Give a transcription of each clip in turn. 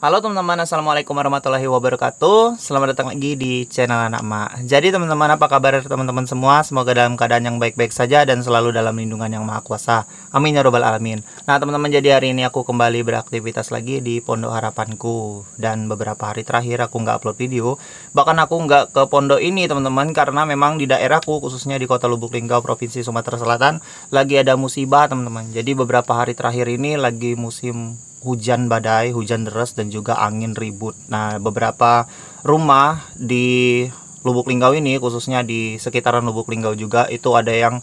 Halo teman-teman, Assalamualaikum warahmatullahi wabarakatuh Selamat datang lagi di channel Anak Mak Jadi teman-teman, apa kabar teman-teman semua? Semoga dalam keadaan yang baik-baik saja dan selalu dalam lindungan yang maha kuasa Amin ya robbal alamin Nah teman-teman, jadi hari ini aku kembali beraktivitas lagi di Pondok Harapanku Dan beberapa hari terakhir aku nggak upload video Bahkan aku nggak ke pondok ini teman-teman Karena memang di daerahku, khususnya di kota Lubuk Linggau, Provinsi Sumatera Selatan Lagi ada musibah teman-teman Jadi beberapa hari terakhir ini lagi musim hujan badai, hujan deras dan juga angin ribut. Nah, beberapa rumah di Lubuk Linggau ini khususnya di sekitaran Lubuk Linggau juga itu ada yang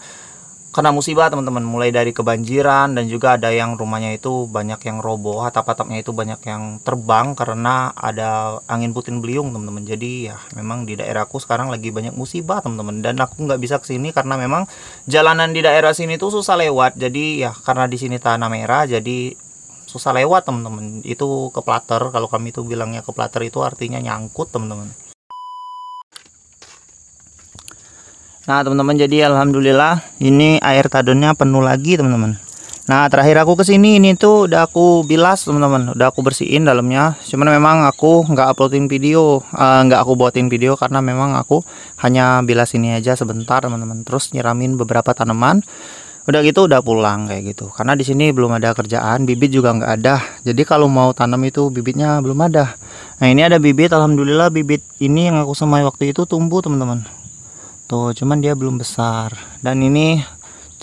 kena musibah teman-teman mulai dari kebanjiran dan juga ada yang rumahnya itu banyak yang roboh atap-atapnya itu banyak yang terbang karena ada angin putin beliung teman-teman jadi ya memang di daerahku sekarang lagi banyak musibah teman-teman dan aku nggak bisa kesini karena memang jalanan di daerah sini tuh susah lewat jadi ya karena di sini tanah merah jadi susah lewat teman-teman itu ke keplater kalau kami itu bilangnya keplater itu artinya nyangkut teman-teman nah teman-teman jadi alhamdulillah ini air tadonnya penuh lagi teman-teman nah terakhir aku kesini ini tuh udah aku bilas teman-teman udah aku bersihin dalamnya cuman memang aku nggak uploadin video eh, nggak uh, aku buatin video karena memang aku hanya bilas ini aja sebentar teman-teman terus nyiramin beberapa tanaman udah gitu udah pulang kayak gitu karena di sini belum ada kerjaan bibit juga nggak ada jadi kalau mau tanam itu bibitnya belum ada nah ini ada bibit alhamdulillah bibit ini yang aku semai waktu itu tumbuh teman-teman tuh cuman dia belum besar dan ini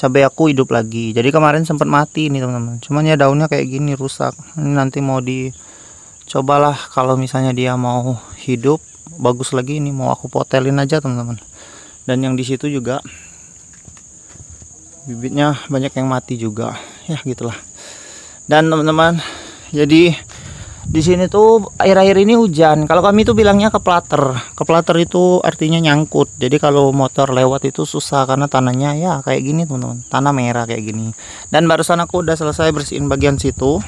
cabai aku hidup lagi jadi kemarin sempat mati nih teman-teman cuman ya daunnya kayak gini rusak ini nanti mau dicobalah kalau misalnya dia mau hidup bagus lagi ini mau aku potelin aja teman-teman dan yang di situ juga bibitnya banyak yang mati juga ya gitulah dan teman-teman jadi di sini tuh air-air ini hujan kalau kami tuh bilangnya keplater keplater itu artinya nyangkut jadi kalau motor lewat itu susah karena tanahnya ya kayak gini teman-teman tanah merah kayak gini dan barusan aku udah selesai bersihin bagian situ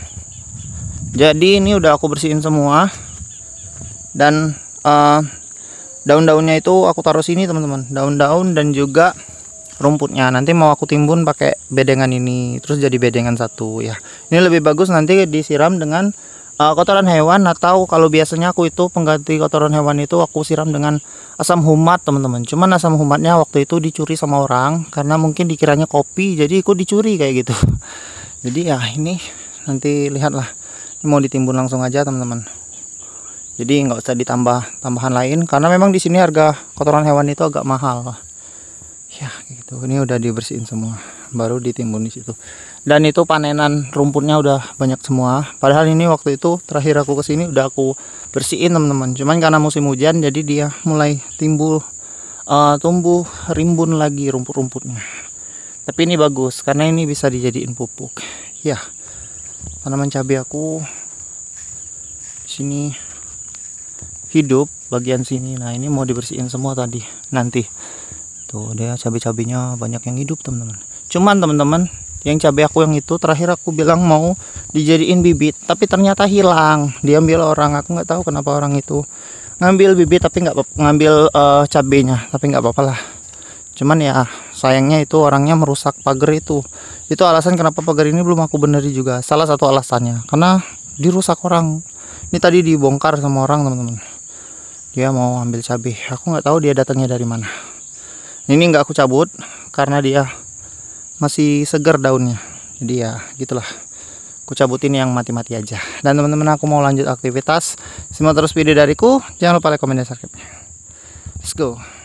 jadi ini udah aku bersihin semua dan uh, daun-daunnya itu aku taruh sini teman-teman daun-daun dan juga rumputnya nanti mau aku timbun pakai bedengan ini terus jadi bedengan satu ya ini lebih bagus nanti disiram dengan uh, kotoran hewan atau kalau biasanya aku itu pengganti kotoran hewan itu aku siram dengan asam humat teman-teman cuman asam humatnya waktu itu dicuri sama orang karena mungkin dikiranya kopi jadi ikut dicuri kayak gitu jadi ya ini nanti lihatlah ini mau ditimbun langsung aja teman-teman jadi nggak usah ditambah tambahan lain karena memang di sini harga kotoran hewan itu agak mahal ya gitu ini udah dibersihin semua baru ditimbun di situ dan itu panenan rumputnya udah banyak semua padahal ini waktu itu terakhir aku kesini udah aku bersihin teman-teman cuman karena musim hujan jadi dia mulai timbul uh, tumbuh rimbun lagi rumput-rumputnya tapi ini bagus karena ini bisa dijadiin pupuk ya tanaman cabai aku di sini hidup bagian sini nah ini mau dibersihin semua tadi nanti tuh gitu. dia cabai-cabainya banyak yang hidup teman-teman cuman teman-teman yang cabai aku yang itu terakhir aku bilang mau dijadiin bibit tapi ternyata hilang diambil orang aku nggak tahu kenapa orang itu ngambil bibit tapi nggak ngambil uh, cabenya tapi nggak apa-apa lah cuman ya sayangnya itu orangnya merusak pagar itu itu alasan kenapa pagar ini belum aku benerin juga salah satu alasannya karena dirusak orang ini tadi dibongkar sama orang teman-teman dia mau ambil cabai aku nggak tahu dia datangnya dari mana ini nggak aku cabut karena dia masih segar daunnya jadi ya gitulah aku cabutin yang mati-mati aja dan teman-teman aku mau lanjut aktivitas simak terus video dariku jangan lupa like, komen, dan subscribe let's go